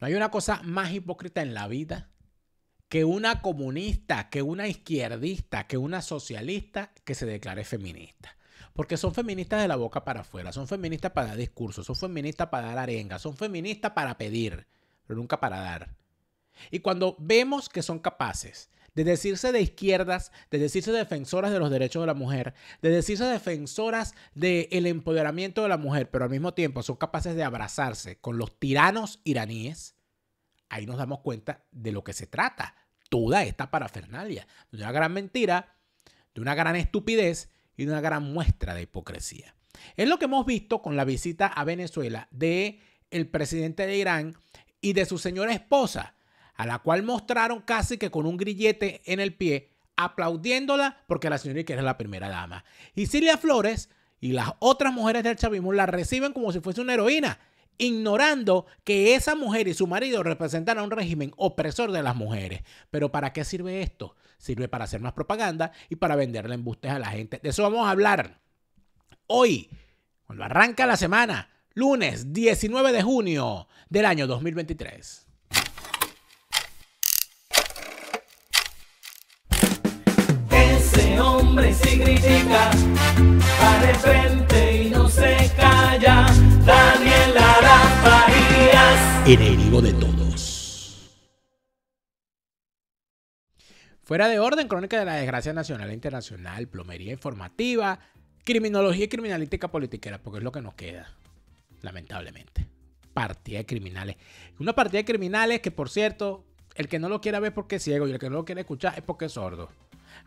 No hay una cosa más hipócrita en la vida que una comunista, que una izquierdista, que una socialista que se declare feminista. Porque son feministas de la boca para afuera, son feministas para dar discursos, son feministas para dar arengas, son feministas para pedir, pero nunca para dar. Y cuando vemos que son capaces de decirse de izquierdas, de decirse defensoras de los derechos de la mujer, de decirse defensoras del empoderamiento de la mujer, pero al mismo tiempo son capaces de abrazarse con los tiranos iraníes, ahí nos damos cuenta de lo que se trata. Toda esta parafernalia, de una gran mentira, de una gran estupidez y de una gran muestra de hipocresía. Es lo que hemos visto con la visita a Venezuela de el presidente de Irán y de su señora esposa, a la cual mostraron casi que con un grillete en el pie, aplaudiéndola porque la señora que era la primera dama. Y Silvia Flores y las otras mujeres del chavismo la reciben como si fuese una heroína, ignorando que esa mujer y su marido representan a un régimen opresor de las mujeres. Pero ¿para qué sirve esto? Sirve para hacer más propaganda y para venderle embustes a la gente. De eso vamos a hablar hoy, cuando arranca la semana, lunes 19 de junio del año 2023. hombre significa va de frente y no se calla. Daniel Enemigo de todos. Fuera de orden, crónica de la desgracia nacional e internacional, plomería informativa, criminología y criminalística politiquera, porque es lo que nos queda, lamentablemente. Partida de criminales. Una partida de criminales que, por cierto, el que no lo quiera ver porque es ciego y el que no lo quiere escuchar es porque es sordo.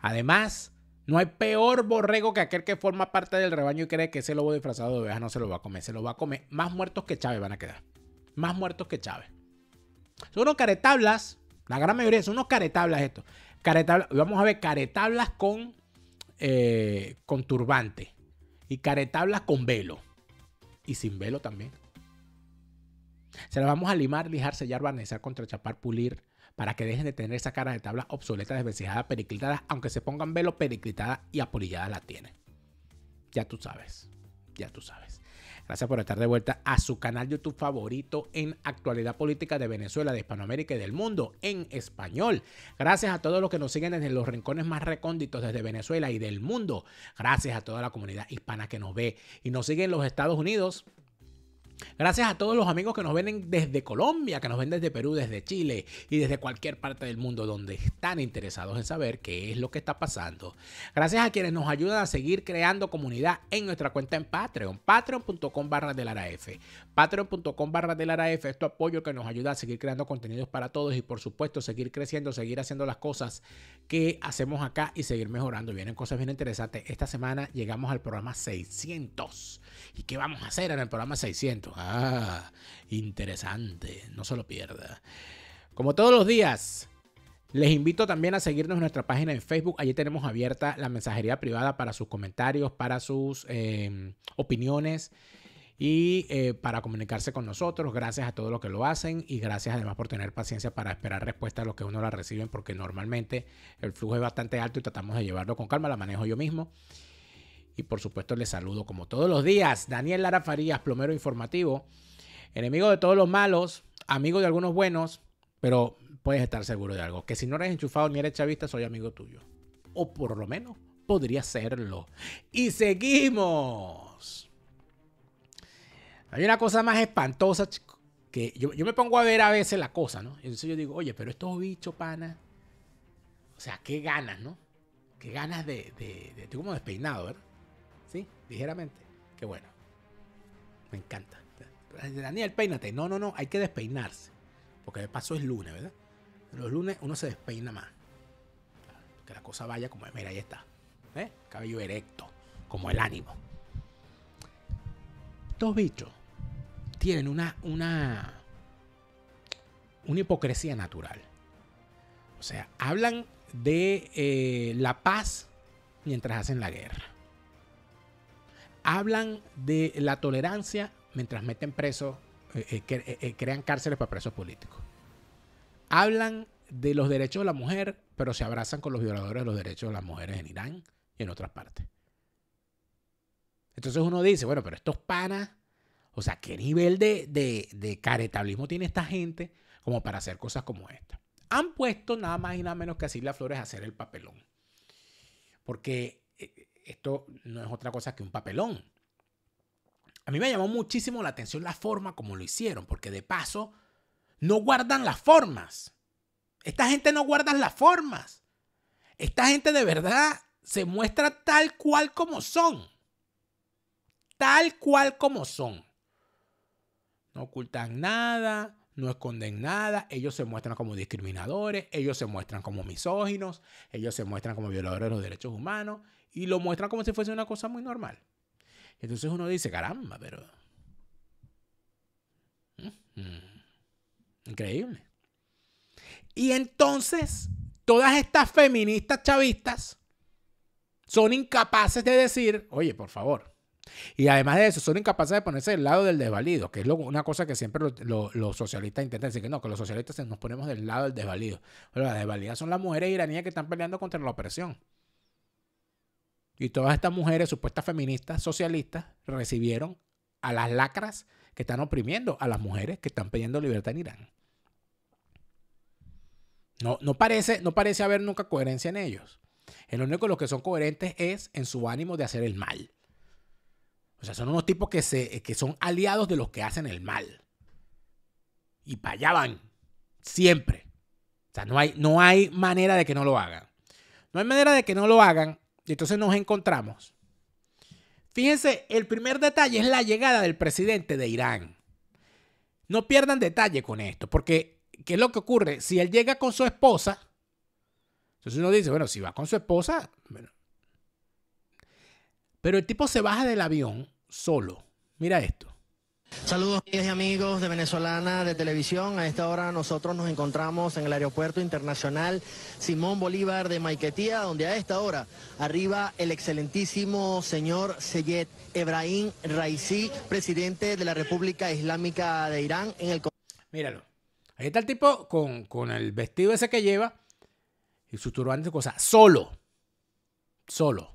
Además, no hay peor borrego que aquel que forma parte del rebaño y cree que ese lobo disfrazado de oveja no se lo va a comer. Se lo va a comer. Más muertos que Chávez van a quedar. Más muertos que Chávez. Son unos caretablas. La gran mayoría son unos caretablas estos. vamos a ver, caretablas con, eh, con turbante. Y caretablas con velo. Y sin velo también. Se las vamos a limar, lijar, sellar, barnizar, contrachapar, pulir, para que dejen de tener esa cara de tabla obsoleta, desvencijadas, periclitadas, aunque se pongan velo, periclitada y apolillada la tiene. Ya tú sabes, ya tú sabes. Gracias por estar de vuelta a su canal YouTube favorito en actualidad política de Venezuela, de Hispanoamérica y del mundo en español. Gracias a todos los que nos siguen desde los rincones más recónditos desde Venezuela y del mundo. Gracias a toda la comunidad hispana que nos ve y nos sigue en los Estados Unidos. Gracias a todos los amigos que nos ven desde Colombia, que nos ven desde Perú, desde Chile y desde cualquier parte del mundo donde están interesados en saber qué es lo que está pasando. Gracias a quienes nos ayudan a seguir creando comunidad en nuestra cuenta en Patreon, patreon.com barra del F. Patreon.com barra del F es tu apoyo que nos ayuda a seguir creando contenidos para todos y por supuesto seguir creciendo, seguir haciendo las cosas que hacemos acá y seguir mejorando. Vienen cosas bien interesantes. Esta semana llegamos al programa 600. ¿Y qué vamos a hacer en el programa 600? Ah, interesante, no se lo pierda. Como todos los días, les invito también a seguirnos en nuestra página en Facebook. Allí tenemos abierta la mensajería privada para sus comentarios, para sus em, opiniones y eh, para comunicarse con nosotros. Gracias a todos los que lo hacen y gracias además por tener paciencia para esperar respuesta a los que uno la reciben porque normalmente el flujo es bastante alto y tratamos de llevarlo con calma. La manejo yo mismo. Y por supuesto les saludo como todos los días. Daniel Lara Farías, plomero informativo. Enemigo de todos los malos, amigo de algunos buenos, pero puedes estar seguro de algo. Que si no eres enchufado ni eres chavista, soy amigo tuyo. O por lo menos podría serlo. Y seguimos. Hay una cosa más espantosa, que yo, me pongo a ver a veces la cosa, ¿no? Y Entonces yo digo, oye, pero estos bichos, pana. O sea, qué ganas, ¿no? Qué ganas de, de, de, como despeinado, ¿verdad? ligeramente. Qué bueno. Me encanta. Daniel, peínate. No, no, no, hay que despeinarse. Porque de paso es lunes, ¿verdad? Los lunes uno se despeina más. Que la cosa vaya como, es. mira, ahí está. ¿Eh? Cabello erecto, como el ánimo. Estos bichos tienen una, una, una hipocresía natural. O sea, hablan de eh, la paz mientras hacen la guerra hablan de la tolerancia mientras meten presos, eh, eh, eh, crean cárceles para presos políticos. Hablan de los derechos de la mujer, pero se abrazan con los violadores de los derechos de las mujeres en Irán y en otras partes. Entonces uno dice, bueno, pero estos panas, o sea, ¿qué nivel de, de, de caretablismo tiene esta gente como para hacer cosas como esta? Han puesto nada más y nada menos que a Silvia Flores a hacer el papelón. Porque esto no es otra cosa que un papelón. A mí me llamó muchísimo la atención la forma como lo hicieron, porque de paso no guardan las formas. Esta gente no guarda las formas. Esta gente de verdad se muestra tal cual como son. Tal cual como son. No ocultan nada, no esconden nada. Ellos se muestran como discriminadores, ellos se muestran como misóginos, ellos se muestran como violadores de los derechos humanos y lo muestran como si fuese una cosa muy normal. Entonces uno dice, caramba, pero... Mm, mm. Increíble. Y entonces, todas estas feministas chavistas son incapaces de decir, oye, por favor. Y además de eso, son incapaces de ponerse del lado del desvalido, que es una cosa que siempre los socialistas intentan decir, que no, que los socialistas nos ponemos del lado del desvalido. Pero las desvalidas son las mujeres iraníes que están peleando contra la opresión. Y todas estas mujeres supuestas feministas, socialistas, recibieron a las lacras que están oprimiendo a las mujeres que están pidiendo libertad en Irán. No, no, parece, no parece haber nunca coherencia en ellos. El único lo que son coherentes es en su ánimo de hacer el mal. O sea, son unos tipos que, se, que son aliados de los que hacen el mal. Y para allá van. Siempre. O sea, no hay, no hay manera de que no lo hagan. No hay manera de que no lo hagan y entonces nos encontramos. Fíjense, el primer detalle es la llegada del presidente de Irán. No pierdan detalle con esto, porque ¿qué es lo que ocurre? Si él llega con su esposa, entonces uno dice, bueno, si va con su esposa, pero el tipo se baja del avión solo. Mira esto. Saludos amigas y amigos de Venezolana de Televisión. A esta hora nosotros nos encontramos en el Aeropuerto Internacional Simón Bolívar de Maiquetía, donde a esta hora arriba el excelentísimo señor Seyed Ebrahim Raisi, presidente de la República Islámica de Irán. En el... Míralo, ahí está el tipo con, el vestido ese que lleva y su turbante y cosas, solo, solo.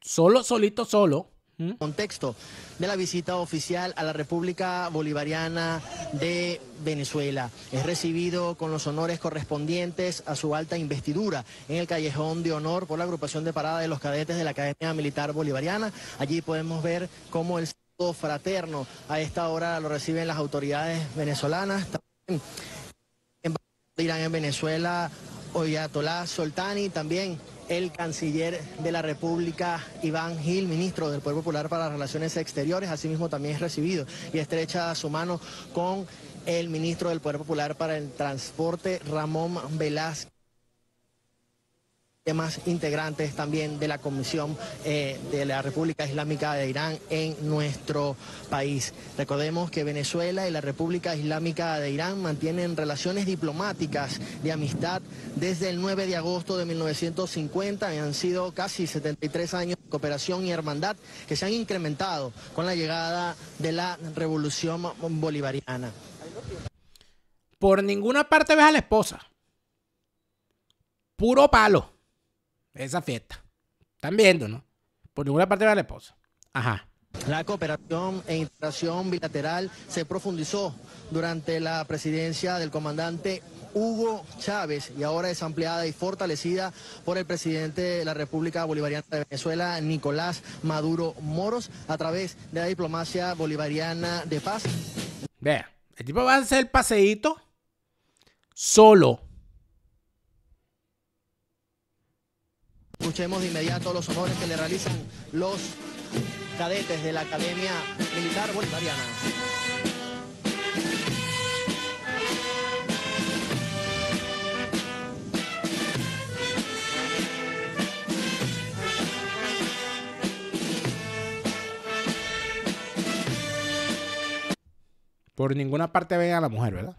Solo, solito, solo ¿Mm? Contexto de la visita oficial a la República Bolivariana de Venezuela. Es recibido con los honores correspondientes a su alta investidura en el Callejón de Honor por la agrupación de parada de los cadetes de la Academia Militar Bolivariana. Allí podemos ver cómo el saludo fraterno a esta hora lo reciben las autoridades venezolanas. También en Irán en Venezuela, Oyatolá Soltani también el canciller de la República, Iván Gil, ministro del Poder Popular para las Relaciones Exteriores. Asimismo, también es recibido y estrecha su mano con el ministro del Poder Popular para el Transporte, Ramón Velázquez demás integrantes también de la Comisión eh, de la República Islámica de Irán en nuestro país. Recordemos que Venezuela y la República Islámica de Irán mantienen relaciones diplomáticas de amistad desde el 9 de agosto de 1950 y han sido casi 73 años de cooperación y hermandad que se han incrementado con la llegada de la revolución bolivariana. Por ninguna parte ves a la esposa. Puro palo esa fiesta. Están viendo, ¿no? Por ninguna parte va la esposa. Ajá. La cooperación e integración bilateral se profundizó durante la presidencia del comandante Hugo Chávez y ahora es ampliada y fortalecida por el presidente de la República Bolivariana de Venezuela, Nicolás Maduro Moros, a través de la diplomacia bolivariana de paz. Vea, el tipo va a hacer el paseíto solo. Escuchemos de inmediato los honores que le realizan los cadetes de la Academia Militar Bolivariana. Por ninguna parte ve a la mujer, ¿verdad?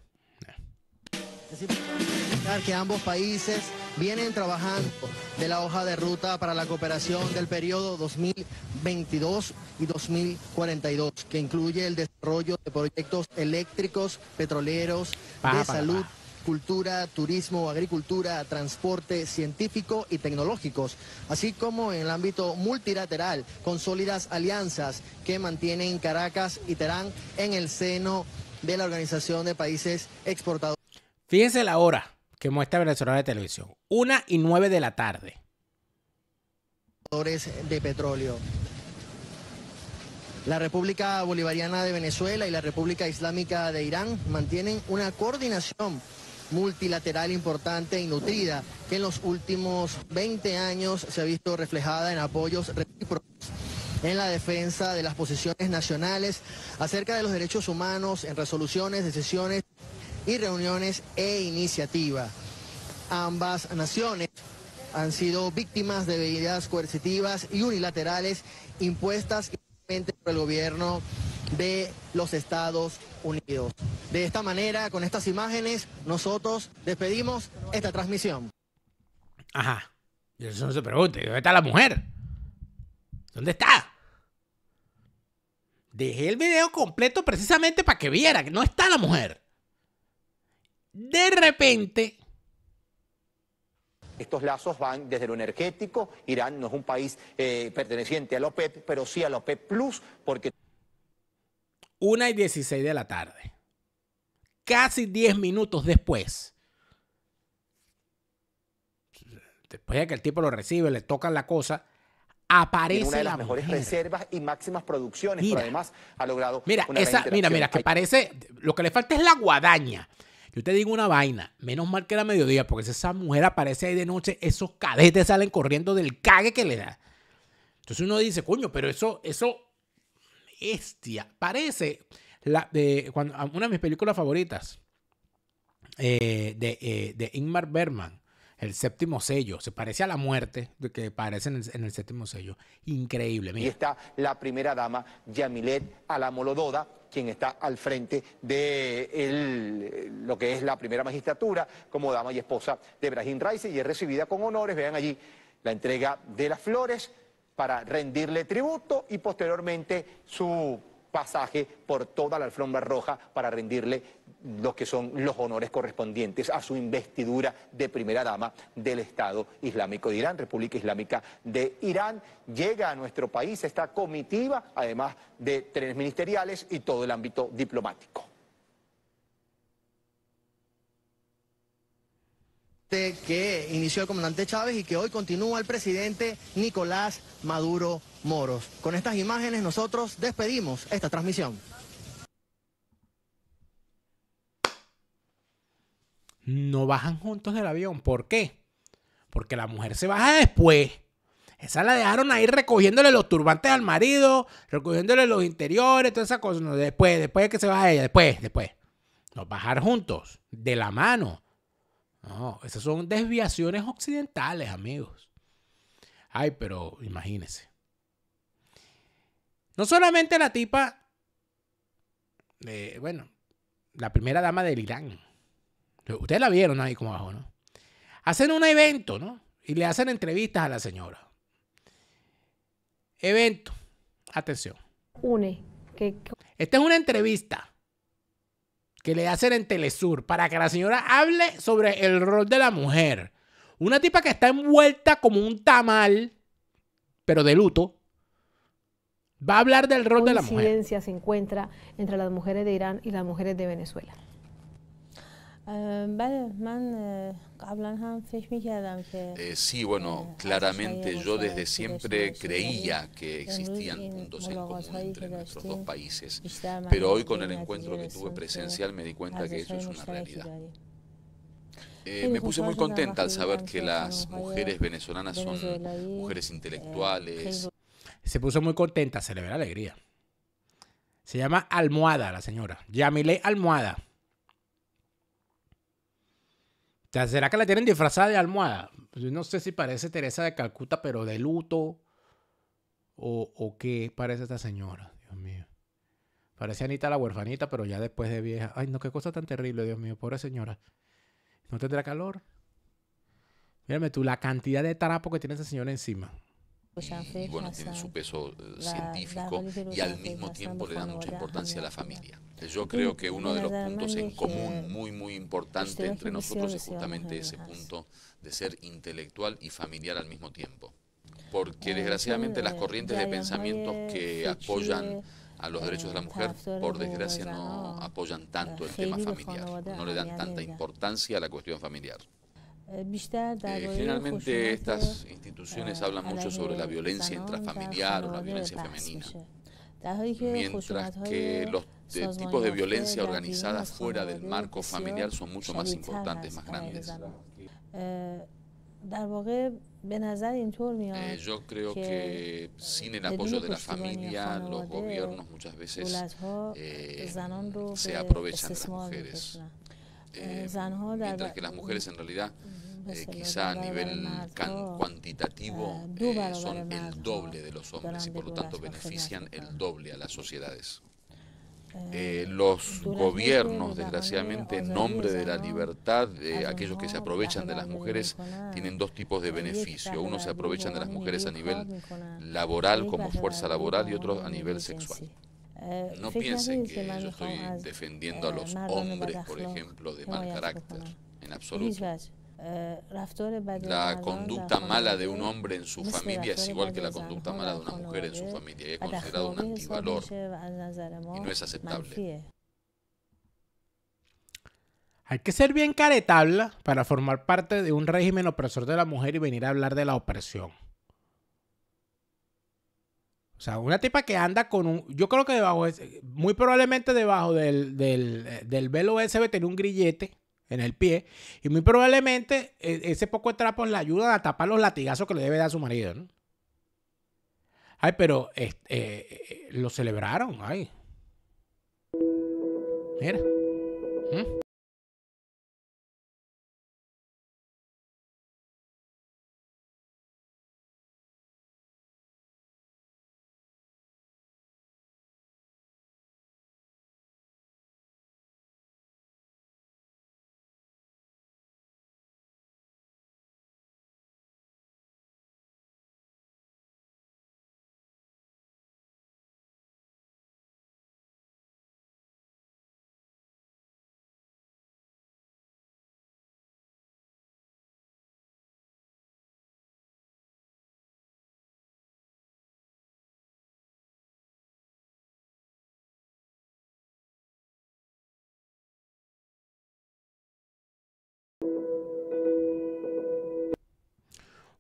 importante que ambos países vienen trabajando de la hoja de ruta para la cooperación del periodo 2022 y 2042, que incluye el desarrollo de proyectos eléctricos, petroleros, de salud. cultura, turismo, agricultura, transporte científico y tecnológicos, así como en el ámbito multilateral, con sólidas alianzas que mantienen Caracas y Terán en el seno de la Organización de Países Exportadores. Fíjense la hora, que muestra Venezolana de Televisión. Una y nueve de la tarde. De petróleo. La República Bolivariana de Venezuela y la República Islámica de Irán mantienen una coordinación multilateral importante y nutrida que en los últimos 20 años se ha visto reflejada en apoyos recíprocos en la defensa de las posiciones nacionales acerca de los derechos humanos, en resoluciones, decisiones y reuniones e iniciativa. Ambas naciones han sido víctimas de medidas coercitivas y unilaterales impuestas por el gobierno de los Estados Unidos. De esta manera, con estas imágenes, nosotros despedimos esta transmisión. Ajá. Y eso no se pregunte. ¿Dónde está la mujer? ¿Dónde está? Dejé el video completo precisamente para que viera que no está la mujer de repente... Estos lazos van desde lo energético, Irán no es un país eh, perteneciente a la OPEP, pero sí a la OPEP Plus, porque... Una y 16 de la tarde, casi 10 minutos después, después de que el tipo lo recibe, le tocan la cosa, aparece una de las mejores reservas y máximas producciones, además ha logrado mira una esa mira mira que parece lo que le falta es la guadaña yo te digo una vaina, menos mal que era mediodía, porque si esa mujer aparece ahí de noche, esos cadetes salen corriendo del cague que le da. Entonces uno dice, coño, pero eso, eso, bestia, parece la, de, cuando, ah, una de mis películas favoritas eh, eh, de, Ingmar Berman, El séptimo sello, se parece a la muerte de que aparece en el, séptimo sello. Increíble, mira. Y está la primera dama, Yamilet Alamolododa, quien está al frente de lo que es la primera magistratura como dama y esposa de Brahim Raisi y es recibida con honores. Vean allí la entrega de las flores para rendirle tributo y posteriormente su pasaje por toda la alfombra roja para rendirle lo que son los honores correspondientes a su investidura de primera dama del Estado Islámico de Irán, República Islámica de Irán. Llega a nuestro país esta comitiva, además de trenes ministeriales y todo el ámbito diplomático. que inició el comandante Chávez y que hoy continúa el presidente Nicolás Maduro Moros. Con estas imágenes nosotros despedimos esta transmisión. No bajan juntos del avión. ¿Por qué? Porque la mujer se baja después. Esa la dejaron ahí recogiéndole los turbantes al marido, recogiéndole los interiores, toda esa cosa. después, después de que se baja ella, después, después. No bajar juntos, de la mano. No, esas son desviaciones occidentales, amigos. Ay, pero imagínense. No solamente la tipa, bueno, la primera dama del Irán. Ustedes la vieron ahí como abajo, ¿no? Hacen un evento, ¿no? Y le hacen entrevistas a la señora. Evento. Atención. Une. Esta es una entrevista que le hacen en Telesur para que la señora hable sobre el rol de la mujer. Una tipa que está envuelta como un tamal, pero de luto, va a hablar del rol de la mujer. La se encuentra entre las mujeres de Irán y las mujeres de Venezuela. Eh, eh, eh, sí, bueno, claramente yo desde siempre creía que existían puntos en común entre nuestros dos países, pero hoy con el encuentro que tuve presencial me di cuenta que eso es una realidad. me puse muy contenta al saber que las mujeres venezolanas son mujeres intelectuales. Se puso muy contenta, se le ve la alegría. Se llama Almohada la señora, Yamile Almohada. ¿será que la tienen disfrazada de almohada? Pues yo no sé si parece Teresa de Calcuta, pero de luto. O, qué parece esta señora, Dios mío. Parece Anita la huerfanita, pero ya después de vieja. Ay, no, qué cosa tan terrible, Dios mío, pobre señora. ¿No tendrá calor? Mírame tú, la cantidad de tarapo que tiene esa señora encima y, bueno, tienen su peso eh, científico y al mismo tiempo le dan mucha importancia a la familia. Yo creo que uno de los puntos en común muy, muy importante entre nosotros es justamente ese punto de ser intelectual y familiar al mismo tiempo. Porque desgraciadamente las corrientes de pensamientos que apoyan a los eh, derechos de la mujer, por desgracia, no apoyan tanto el tema familiar, no le dan tanta importancia a la cuestión familiar. Eh, eh, generalmente estas instituciones hablan eh, mucho sobre la violencia intrafamiliar o la violencia femenina, mientras que los tipos de violencia organizada fuera del marco familiar son mucho más importantes, más grandes. yo creo que sin el apoyo de la familia, los gobiernos muchas veces se aprovechan de las mujeres. mientras que las mujeres en realidad eh, quizá a nivel cuantitativo ah, eh, son el doble de los hombres y por lo tanto benefician el doble a las sociedades. Eh, los gobiernos, desgraciadamente, en nombre de la libertad, aquellos que se aprovechan de las mujeres tienen dos tipos de beneficio. Uno se aprovechan de las mujeres a nivel laboral, como fuerza laboral, y otro a nivel sexual. No piensen que yo estoy defendiendo a los hombres, por ejemplo, de mal carácter, en absoluto. Eh, e la conducta mala de un hombre en su familia es e igual que la conducta mala de una mujer en su familia es considerado un antivalor y no es aceptable. Hay que ser bien caretabla para formar parte de un régimen opresor de la mujer y venir a hablar de la opresión. O sea, una tipa que anda con un. Yo creo que debajo, muy probablemente debajo del, del, eh, del velo ese tiene un grillete en el pie. Y muy probablemente e, ese poco de trapos le ayuda a tapar los latigazos que le debe dar a su marido. Ay, pero este, eh, eh, lo celebraron. Ay. Mira. ¿Mm?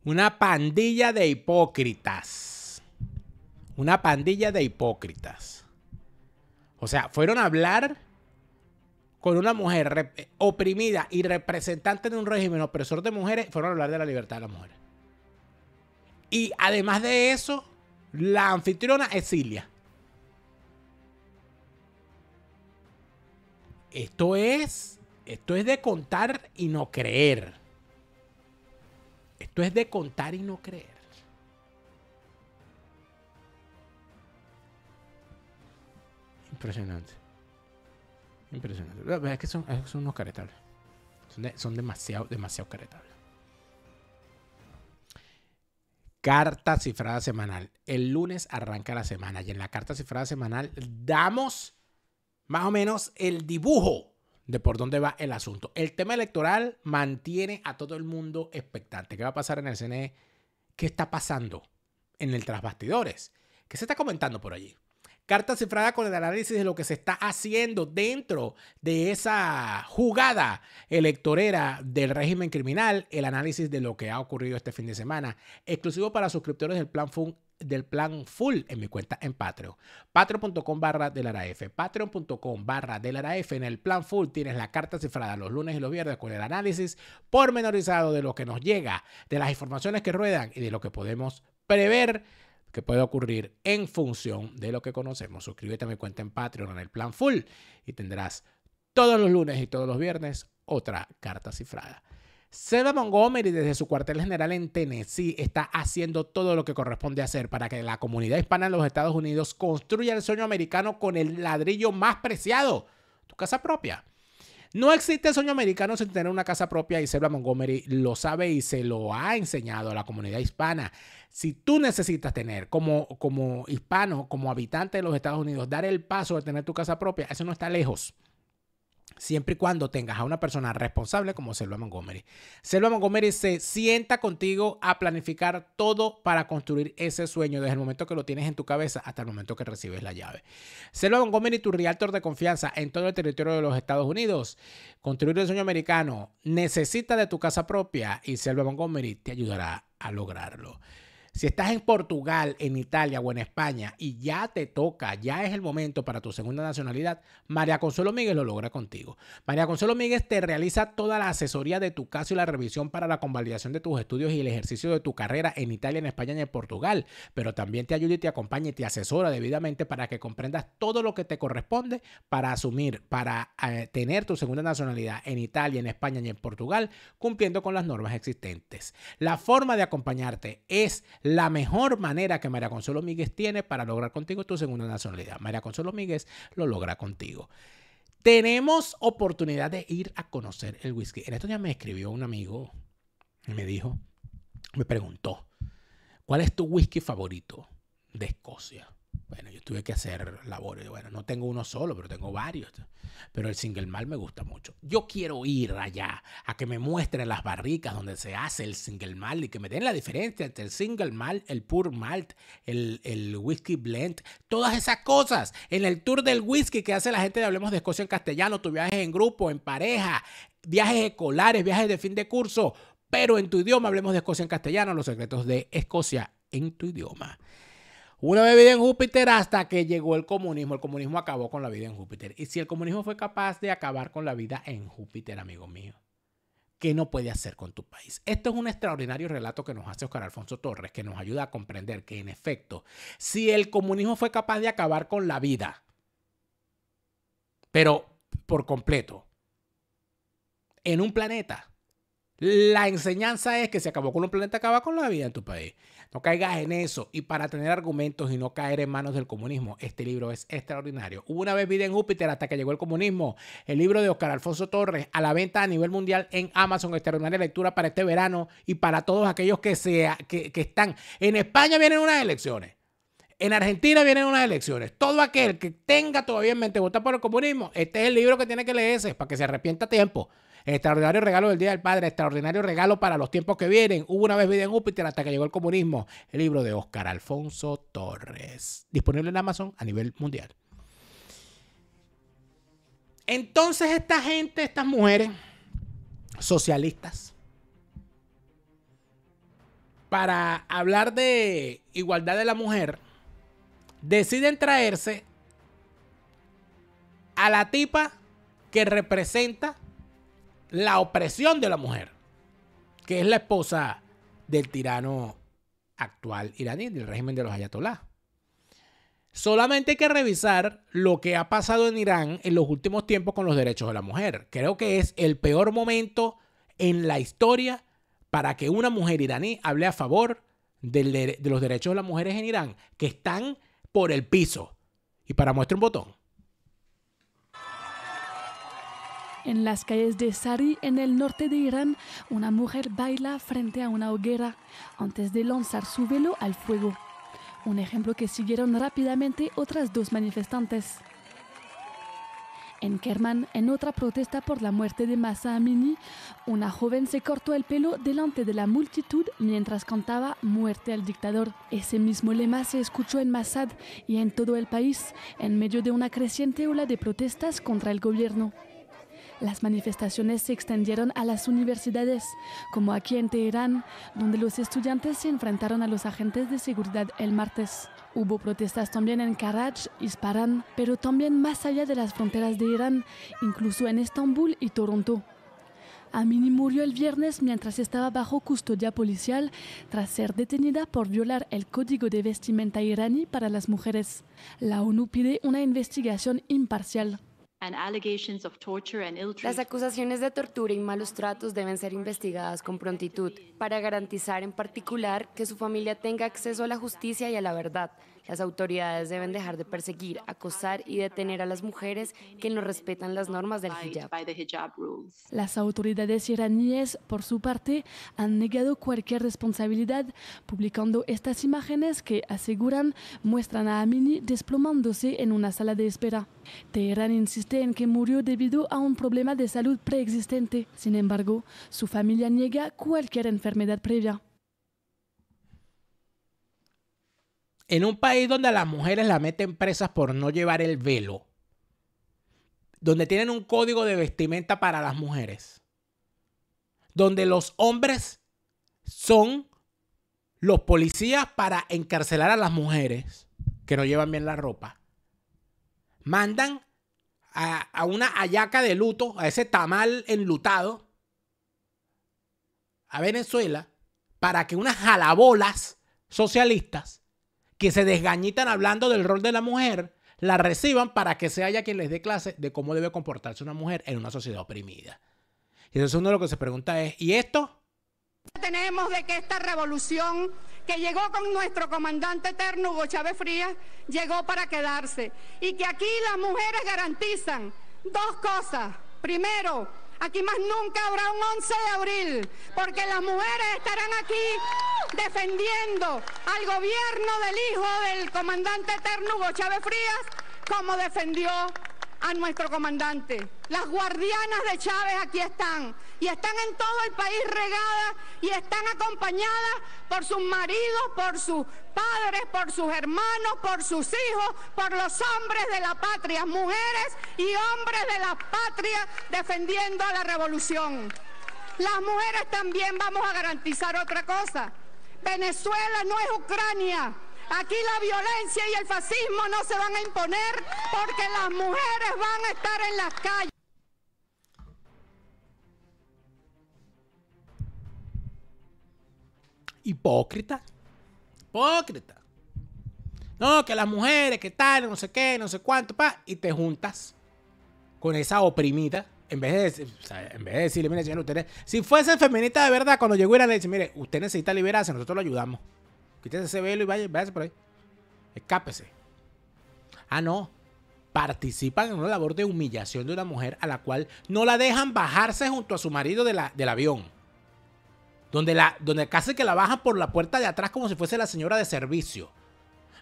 Una pandilla de hipócritas. Una pandilla de hipócritas. O sea, fueron a hablar con una mujer oprimida y representante de un régimen opresor de mujeres, fueron a hablar de la libertad de las mujeres. Y además de eso, la anfitriona es Esto es, esto es de contar y no creer. Esto es de contar y no creer. Impresionante. Impresionante. es que son, unos caretables. Son, son demasiado, demasiado caretables. Carta cifrada semanal. El lunes arranca la semana y en la carta cifrada semanal damos más o menos el dibujo de por dónde va el asunto. El tema electoral mantiene a todo el mundo expectante. ¿Qué va a pasar en el CNE? ¿Qué está pasando en el trasbastidores? ¿Qué se está comentando por allí? Carta cifrada con el análisis de lo que se está haciendo dentro de esa jugada electorera del régimen criminal, el análisis de lo que ha ocurrido este fin de semana, exclusivo para suscriptores del Plan Fun del plan full en mi cuenta en Patreon. Patreon.com barra del F. Patreon.com barra del F. En el plan full tienes la carta cifrada los lunes y los viernes con el análisis pormenorizado de lo que nos llega, de las informaciones que ruedan y de lo que podemos prever que puede ocurrir en función de lo que conocemos. Suscríbete a mi cuenta en Patreon en el plan full y tendrás todos los lunes y todos los viernes otra carta cifrada. Seba Montgomery desde su cuartel general en Tennessee está haciendo todo lo que corresponde hacer para que la comunidad hispana en los Estados Unidos construya el sueño americano con el ladrillo más preciado, tu casa propia. No existe sueño americano sin tener una casa propia y Seba Montgomery lo sabe y se lo ha enseñado a la comunidad hispana. Si tú necesitas tener como, como hispano, como habitante de los Estados Unidos, dar el paso de tener tu casa propia, eso no está lejos siempre y cuando tengas a una persona responsable como Selva Montgomery. Selva Montgomery se sienta contigo a planificar todo para construir ese sueño desde el momento que lo tienes en tu cabeza hasta el momento que recibes la llave. Selva Montgomery, tu realtor de confianza en todo el territorio de los Estados Unidos. Construir el sueño americano necesita de tu casa propia y Selva Montgomery te ayudará a lograrlo. Si estás en Portugal, en Italia o en España y ya te toca, ya es el momento para tu segunda nacionalidad, María Consuelo Miguel lo logra contigo. María Consuelo Miguel te realiza toda la asesoría de tu caso y la revisión para la convalidación de tus estudios y el ejercicio de tu carrera en Italia, en España y en Portugal, pero también te ayuda y te acompaña y te asesora debidamente para que comprendas todo lo que te corresponde para asumir, para eh, tener tu segunda nacionalidad en Italia, en España y en Portugal, cumpliendo con las normas existentes. La forma de acompañarte es la mejor manera que María Consuelo Míguez tiene para lograr contigo tu segunda nacionalidad. María Consuelo Míguez lo logra contigo. Tenemos oportunidad de ir a conocer el whisky. En estos días me escribió un amigo y me dijo, me preguntó, ¿cuál es tu whisky favorito de Escocia? Bueno, yo tuve que hacer labores. Bueno, no tengo uno solo, pero tengo varios. Pero el single malt me gusta mucho. Yo quiero ir allá a que me muestren las barricas donde se hace el single malt y que me den la diferencia entre el single malt, el pure malt, el, el whisky blend, todas esas cosas. En el tour del whisky que hace la gente de Hablemos de Escocia en castellano, tu viajes en grupo, en pareja, viajes escolares, viajes de fin de curso, pero en tu idioma, hablemos de Escocia en castellano, los secretos de Escocia en tu idioma. Una bebida en Júpiter hasta que llegó el comunismo. El comunismo acabó con la vida en Júpiter. Y si el comunismo fue capaz de acabar con la vida en Júpiter, amigo mío, ¿qué no puede hacer con tu país? Esto es un extraordinario relato que nos hace Oscar Alfonso Torres, que nos ayuda a comprender que, en efecto, si el comunismo fue capaz de acabar con la vida, pero por completo, en un planeta, la enseñanza es que se acabó con un planeta, acaba con la vida en tu país. No caigas en eso. Y para tener argumentos y no caer en manos del comunismo, este libro es extraordinario. Hubo una vez vida en Júpiter hasta que llegó el comunismo. El libro de Oscar Alfonso Torres, a la venta a nivel mundial en Amazon. Extraordinaria lectura para este verano y para todos aquellos que, que, que están. En España vienen unas elecciones. En Argentina vienen unas elecciones. Todo aquel que tenga todavía en mente votar por el comunismo, este es el libro que tiene que leerse para que se arrepienta a tiempo. Extraordinario regalo del Día del Padre, extraordinario regalo para los tiempos que vienen. Hubo una vez vida en Júpiter hasta que llegó el comunismo. El libro de Oscar Alfonso Torres. Disponible en Amazon a nivel mundial. Entonces esta gente, estas mujeres socialistas, para hablar de igualdad de la mujer, deciden traerse a la tipa que representa la opresión de la mujer, que es la esposa del tirano actual iraní, del régimen de los ayatolás. Solamente hay que revisar lo que ha pasado en Irán en los últimos tiempos con los derechos de la mujer. Creo que es el peor momento en la historia para que una mujer iraní hable a favor de los derechos de las mujeres en Irán, que están por el piso. Y para muestra un botón. En las calles de Sari, en el norte de Irán, una mujer baila frente a una hoguera antes de lanzar su velo al fuego. Un ejemplo que siguieron rápidamente otras dos manifestantes. En Kerman, en otra protesta por la muerte de Massa Amini, una joven se cortó el pelo delante de la multitud mientras cantaba Muerte al dictador. Ese mismo lema se escuchó en Massad y en todo el país, en medio de una creciente ola de protestas contra el gobierno. Las manifestaciones se extendieron a las universidades, como aquí en Teherán, donde los estudiantes se enfrentaron a los agentes de seguridad el martes. Hubo protestas también en Karaj, Isparán, pero también más allá de las fronteras de Irán, incluso en Estambul y Toronto. Amini murió el viernes mientras estaba bajo custodia policial tras ser detenida por violar el código de vestimenta iraní para las mujeres. La ONU pide una investigación imparcial. Las acusaciones de tortura y malos tratos deben ser investigadas con prontitud para garantizar en particular que su familia tenga acceso a la justicia y a la verdad las autoridades deben dejar de perseguir, acosar y detener a las mujeres que no respetan las normas del hijab. Las autoridades iraníes, por su parte, han negado cualquier responsabilidad, publicando estas imágenes que aseguran muestran a Amini desplomándose en una sala de espera. Teherán insiste en que murió debido a un problema de salud preexistente. Sin embargo, su familia niega cualquier enfermedad previa. en un país donde las mujeres la meten presas por no llevar el velo, donde tienen un código de vestimenta para las mujeres, donde los hombres son los policías para encarcelar a las mujeres que no llevan bien la ropa, mandan a, a una ayaca de luto, a ese tamal enlutado, a Venezuela, para que unas jalabolas socialistas que se desgañitan hablando del rol de la mujer, la reciban para que se haya quien les dé clase de cómo debe comportarse una mujer en una sociedad oprimida. Y entonces uno lo que se pregunta es, ¿y esto? Tenemos de que esta revolución que llegó con nuestro comandante eterno Hugo Chávez Frías, llegó para quedarse. Y que aquí las mujeres garantizan dos cosas. Primero, Aquí más nunca habrá un 11 de abril, porque las mujeres estarán aquí defendiendo al gobierno del hijo del comandante eterno Hugo Chávez Frías, como defendió a nuestro comandante. Las guardianas de Chávez aquí están y están en todo el país regadas y están acompañadas por sus maridos, por sus padres, por sus hermanos, por sus hijos, por los hombres de la patria, mujeres y hombres de la patria defendiendo a la revolución. Las mujeres también vamos a garantizar otra cosa. Venezuela no es Ucrania. Aquí la violencia y el fascismo no se van a imponer porque las mujeres van a estar en las calles. Hipócrita. Hipócrita. No, que las mujeres, que tal, no sé qué, no sé cuánto, pa, y te juntas con esa oprimida. En vez, de, en vez de decirle, mire, señor, si fuese feminista de verdad, cuando llegó Irán le dice, mire, usted necesita liberarse, nosotros lo ayudamos. Quítese ese velo y vaya, váyase por ahí. Escápese. Ah, no. Participan en una labor de humillación de una mujer a la cual no la dejan bajarse junto a su marido de la, del avión. Donde, la, donde casi que la bajan por la puerta de atrás como si fuese la señora de servicio.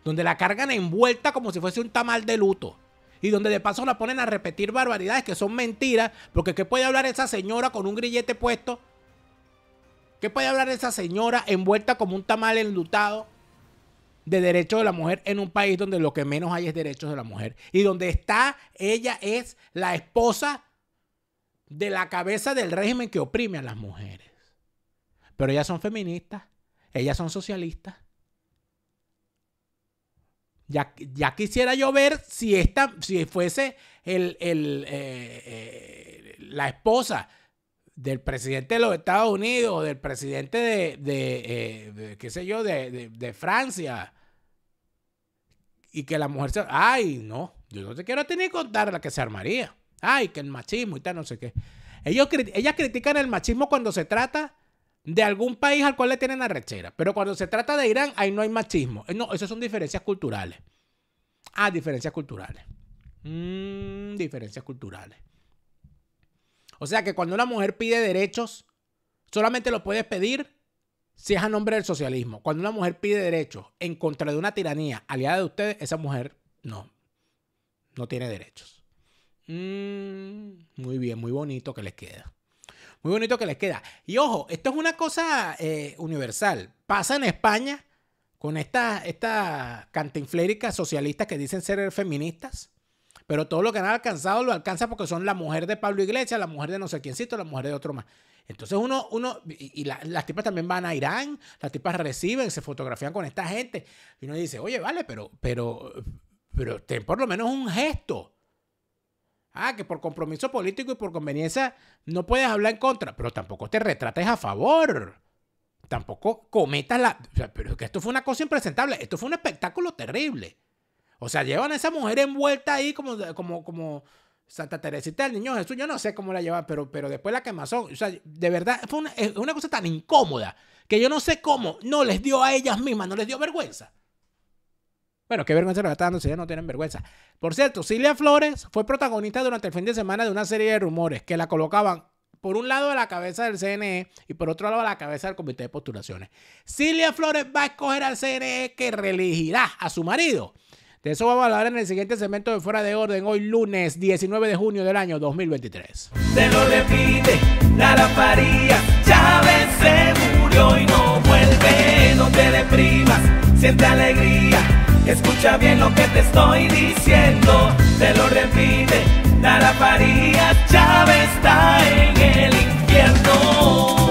Donde la cargan envuelta como si fuese un tamal de luto y donde de paso la ponen a repetir barbaridades que son mentiras, porque ¿qué puede hablar esa señora con un grillete puesto ¿Qué puede hablar esa señora envuelta como un tamal enlutado de derechos de la mujer en un país donde lo que menos hay es derechos de la mujer? Y donde está, ella es la esposa de la cabeza del régimen que oprime a las mujeres. Pero ellas son feministas, ellas son socialistas. Ya, ya, quisiera yo ver si esta, si fuese eh, eh, la esposa del presidente de los Estados Unidos, del presidente eh, de, qué sé yo, de, Francia. Y que la mujer se... Ay, no, yo no te quiero tener ti ni contar la que se armaría. Ay, que el machismo y tal, no sé qué. Ellos, ellas critican el machismo cuando se trata de algún país al cual le tienen rechera. Pero cuando se trata de Irán, ahí no hay machismo. Eh, no, esas son diferencias culturales. Ah, diferencias culturales. Mm, diferencias culturales. O sea que cuando una mujer pide derechos, solamente lo puedes pedir si es a nombre del socialismo. Cuando una mujer pide derechos en contra de una tiranía aliada de ustedes, esa mujer no, no tiene derechos. Mm, muy bien, muy bonito que les queda. Muy bonito que les queda. Y ojo, esto es una cosa eh, universal. Pasa en España con estas esta cantinfléricas socialistas que dicen ser feministas pero todo lo que han alcanzado lo alcanza porque son la mujer de Pablo Iglesias, la mujer de no sé quiéncito, la mujer de otro más. Entonces uno, uno, y, las tipas también van a Irán, las tipas reciben, se fotografían con esta gente. Y uno dice, oye, vale, pero, pero, pero ten por lo menos un gesto. Ah, que por compromiso político y por conveniencia no puedes hablar en contra, pero tampoco te retrates a favor. Tampoco cometas la... O sea, pero que esto fue una cosa impresentable, esto fue un espectáculo terrible. O sea, llevan a esa mujer envuelta ahí como, como, como Santa Teresita del Niño Jesús. Yo no sé cómo la llevan, pero, pero después la quemazón. O sea, de verdad fue una, cosa tan incómoda que yo no sé cómo no les dio a ellas mismas, no les dio vergüenza. Bueno, qué vergüenza le está dando si ya no tienen vergüenza. Por cierto, Silvia Flores fue protagonista durante el fin de semana de una serie de rumores que la colocaban por un lado a la cabeza del CNE y por otro lado a la cabeza del Comité de Postulaciones. Silvia Flores va a escoger al CNE que reelegirá a su marido. De eso vamos a hablar en el siguiente segmento de Fuera de Orden, hoy lunes 19 de junio del año 2023. Se lo repite, pide la Chávez se murió y no vuelve, no te deprimas, siente alegría, escucha bien lo que te estoy diciendo. Te lo repite la Faría, Chávez está en el infierno.